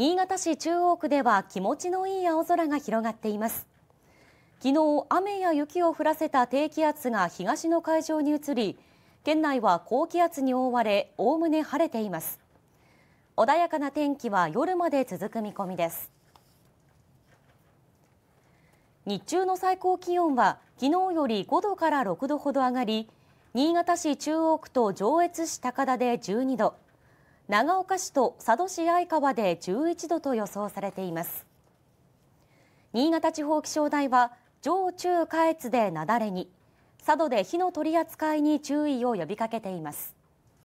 新潟市中央区では気持ちのいい青空が広がっています昨日雨や雪を降らせた低気圧が東の海上に移り県内は高気圧に覆われおおむね晴れています穏やかな天気は夜まで続く見込みです日中の最高気温は昨日より5度から6度ほど上がり新潟市中央区と上越市高田で12度長岡市と佐渡市相川で11度と予想されています新潟地方気象台は上中下越で雪崩に佐渡で火の取り扱いに注意を呼びかけています